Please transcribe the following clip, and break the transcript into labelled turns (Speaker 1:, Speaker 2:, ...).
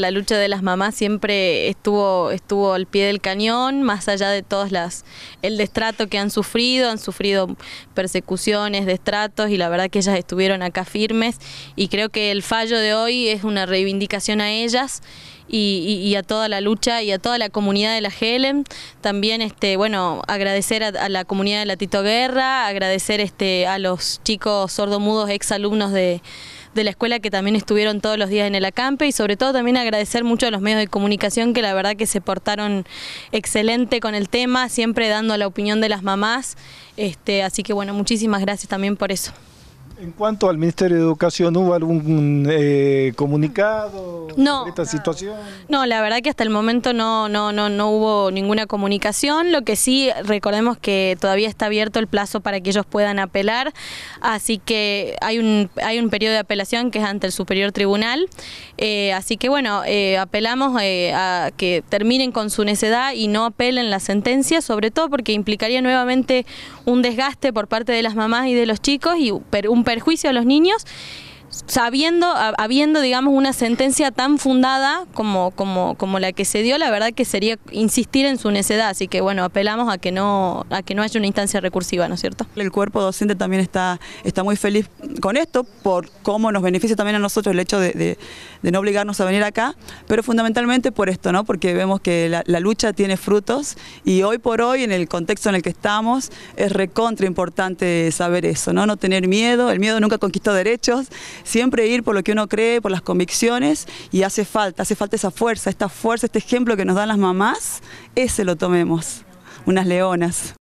Speaker 1: la lucha de las mamás siempre estuvo, estuvo al pie del cañón, más allá de todas las, el destrato que han sufrido, han sufrido persecuciones, destratos, y la verdad que ellas estuvieron acá firmes, y creo que el fallo de hoy es una reivindicación a ellas, y, a toda la lucha y a toda la comunidad de la Helen También, este, bueno, agradecer a, la comunidad de la Tito Guerra, agradecer este, a los chicos sordomudos, exalumnos de de la escuela que también estuvieron todos los días en el acampe y sobre todo también agradecer mucho a los medios de comunicación que la verdad que se portaron excelente con el tema, siempre dando la opinión de las mamás, este, así que bueno, muchísimas gracias también por eso. En cuanto al Ministerio de Educación, ¿hubo algún eh, comunicado no, sobre esta situación? No, la verdad que hasta el momento no, no, no, no hubo ninguna comunicación. Lo que sí, recordemos que todavía está abierto el plazo para que ellos puedan apelar, así que hay un, hay un periodo de apelación que es ante el Superior Tribunal. Eh, así que bueno, eh, apelamos a que terminen con su necedad y no apelen la sentencia, sobre todo porque implicaría nuevamente un desgaste por parte de las mamás y de los chicos y un perjuicio a los niños sabiendo, habiendo, digamos, una sentencia tan fundada como, como, como la que se dio, la verdad que sería insistir en su necedad, así que bueno, apelamos a que no, a que no haya una instancia recursiva, ¿no es cierto? El
Speaker 2: cuerpo docente también está, está muy feliz con esto, por cómo nos beneficia también a nosotros el hecho de, no obligarnos a venir acá, pero fundamentalmente por esto, ¿no? Porque vemos que la, la, lucha tiene frutos y hoy por hoy, en el contexto en el que estamos, es recontra importante saber eso, ¿no? No tener miedo, el miedo nunca conquistó derechos, siempre ir por lo que uno cree, por las convicciones y hace falta, hace falta esa fuerza, esta fuerza, este ejemplo que nos dan las mamás, ese lo tomemos, unas leonas.